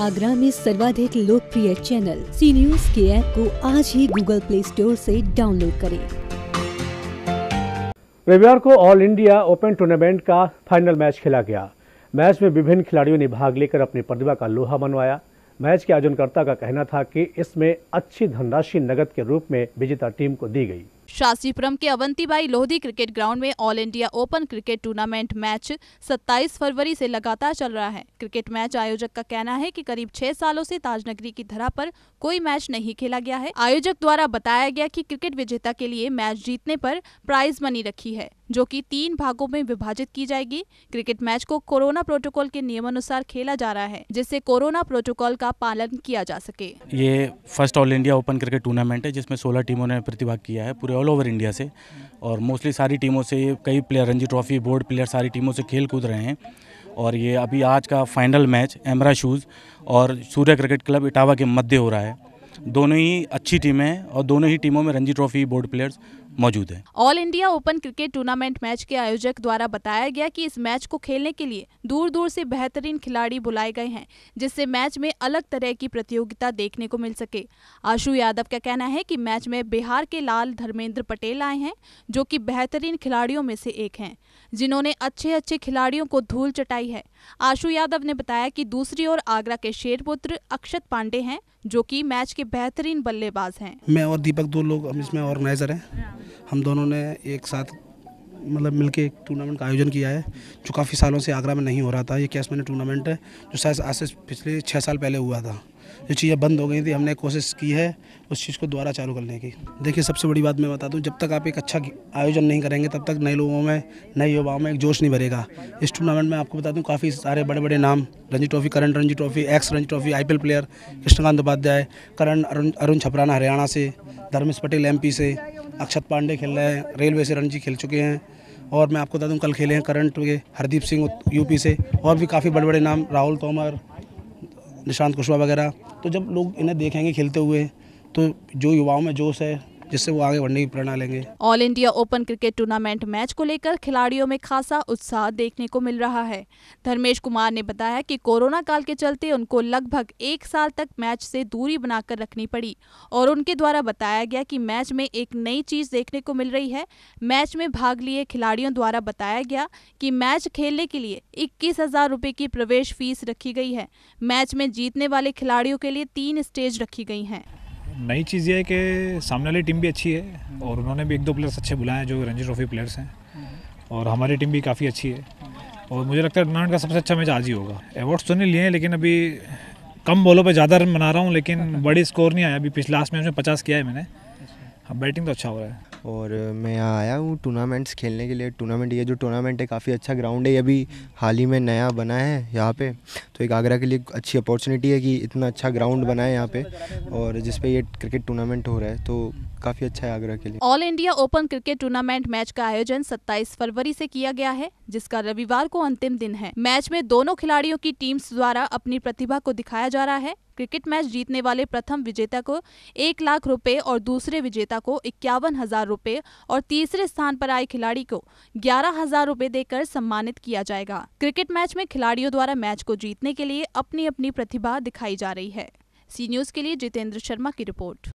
आगरा में सर्वाधिक लोकप्रिय चैनल सी न्यूज के ऐप को आज ही गूगल प्ले स्टोर से डाउनलोड करें रविवार को ऑल इंडिया ओपन टूर्नामेंट का फाइनल मैच खेला गया मैच में विभिन्न खिलाड़ियों ने भाग लेकर अपनी प्रतिभा का लोहा मनवाया मैच के आयोजनकर्ता का कहना था कि इसमें अच्छी धनराशि नगद के रूप में विजेता टीम को दी गई शास्त्रीपुरम के अवंतीबाई लोधी क्रिकेट ग्राउंड में all India open cricket tournament match 27 फरवरी से लगातार चल रहा है क्रिकेट मैच आयोजक का कहना है कि करीब छह सालों से ताजनगरी की धरा पर कोई मैच नहीं खेला गया है आयोजक द्वारा बताया गया कि क्रिकेट विजेता के लिए मैच जीतने पर प्राइज मनी रखी है जो कि तीन भागों में विभाजित की जाएगी क्रिकेट मैच को कोरोना प्रोटोकॉल के नियमानुसार खेला जा रहा है जिससे कोरोना प्रोटोकॉल का पालन किया जा सके ये first all India open cricket tournament है जिसमें सोलह टीमों ने प्रतिभाग किया है पूरे ऑल ओवर इंडिया से और मोस्टली सारी टीमों से कई player Ranji trophy board player सारी टीमों से खेल कूद रहे हैं और ये अभी आज का फाइनल मैच एमरा शूज़ और सूर्य क्रिकेट क्लब इटावा के मध्य हो रहा है दोनों ही अच्छी टीमें हैं और दोनों ही टीमों में रणजी ट्रॉफी बोर्ड प्लेयर्स मौजूद है all India open cricket tournament match के आयोजक द्वारा बताया गया कि इस मैच को खेलने के लिए दूर दूर से बेहतरीन खिलाड़ी बुलाए गए हैं जिससे मैच में अलग तरह की प्रतियोगिता देखने को मिल सके आशु यादव का कहना है कि मैच में बिहार के लाल धर्मेंद्र पटेल आए हैं जो कि बेहतरीन खिलाड़ियों में से एक हैं जिन्होंने अच्छे अच्छे खिलाड़ियों को धूल चटाई है आशु यादव ने बताया कि दूसरी ओर आगरा के शेरपुत्र अक्षत पांडे हैं जो कि मैच के बेहतरीन बल्लेबाज हैं मैं और दीपक दो लोग हम इसमें ऑर्गेनाइजर हैं हम दोनों ने एक साथ मतलब मिलके एक टूर्नामेंट का आयोजन किया है जो काफ़ी सालों से आगरा में नहीं हो रहा था ये कैश मैंने टूर्नामेंट है जो शायद आज से पिछले छः साल पहले हुआ था जो चीज़ें बंद हो गई थी हमने कोशिश की है उस चीज़ को दोबारा चालू करने की देखिए सबसे बड़ी बात मैं बता दूँ जब तक आप एक अच्छा आयोजन नहीं करेंगे तब तक नए लोगों में नए युवाओं में एक जोश नहीं भरेगा इस टूर्नामेंट में आपको बता दूँ काफ़ी सारे बड़े बड़े नाम Ranji trophy current Ranji trophy ex Ranji trophy आई प्लेयर कृष्णकांत उपाध्याय करण अरुण अरुण छपराना हरियाणा से धर्मेश पटेल एम से अक्षत पांडे खेल रहे हैं रेलवे से रणजी खेल चुके हैं और मैं आपको बता दूं कल खेले हैं करंट हुए तो हरदीप सिंह यूपी से और भी काफ़ी बड़े बड़े नाम राहुल तोमर निशांत कुशवाहा वगैरह तो जब लोग इन्हें देखेंगे खेलते हुए तो जो युवाओं में जोश है जिससे वो आगे बढ़ने की प्रेरणा लेंगे all India open cricket tournament match को लेकर खिलाड़ियों में खासा उत्साह देखने को मिल रहा है धर्मेश कुमार ने बताया कि कोरोना काल के चलते उनको लगभग एक साल तक मैच से दूरी बनाकर रखनी पड़ी और उनके द्वारा बताया गया कि मैच में एक नई चीज देखने को मिल रही है मैच में भाग लिए खिलाड़ियों द्वारा बताया गया कि मैच खेलने के लिए इक्कीस हजार रूपए की प्रवेश फीस रखी गई है मैच में जीतने वाले खिलाड़ियों के लिए तीन स्टेज रखी गई हैं नई चीज़ ये है कि सामने वाली टीम भी अच्छी है और उन्होंने भी एक दो प्लेयर्स अच्छे बुलाए हैं जो रणजी ट्रॉफी प्लेयर्स हैं और हमारी टीम भी काफ़ी अच्छी है और मुझे लगता है टूर्नामेंट का सबसे अच्छा मैच आज ही होगा अवार्ड्स तो नहीं लिए हैं लेकिन अभी कम बॉलों पे ज़्यादा रन बना रहा हूँ लेकिन बड़ी स्कोर नहीं आया अभी पिछले लास्ट मैच में पचास किया है मैंने हाँ बैटिंग तो अच्छा हो रहा है और मैं यहाँ आया हूँ टूर्नामेंट्स खेलने के लिए टूर्नामेंट ये जो टूर्नामेंट है काफ़ी अच्छा ग्राउंड है ये अभी हाल ही में नया बना है यहाँ पे तो एक आगरा के लिए अच्छी अपॉर्चुनिटी है कि इतना अच्छा ग्राउंड बनाए यहाँ पे और जिसपे ये क्रिकेट टूर्नामेंट हो रहा है तो काफ़ी अच्छा है आगरा के लिए all India open cricket tournament match का आयोजन 27 फरवरी से किया गया है जिसका रविवार को अंतिम दिन है मैच में दोनों खिलाड़ियों की टीम्स द्वारा अपनी प्रतिभा को दिखाया जा रहा है क्रिकेट मैच जीतने वाले प्रथम विजेता को एक लाख रुपए और दूसरे विजेता को इक्यावन हजार रूपए और तीसरे स्थान पर आए खिलाड़ी को ग्यारह हजार रूपए देकर सम्मानित किया जाएगा क्रिकेट मैच में खिलाड़ियों द्वारा मैच को जीतने जीतने के लिए अपनी अपनी प्रतिभा दिखाई जा रही है सी न्यूज के लिए जितेंद्र शर्मा की रिपोर्ट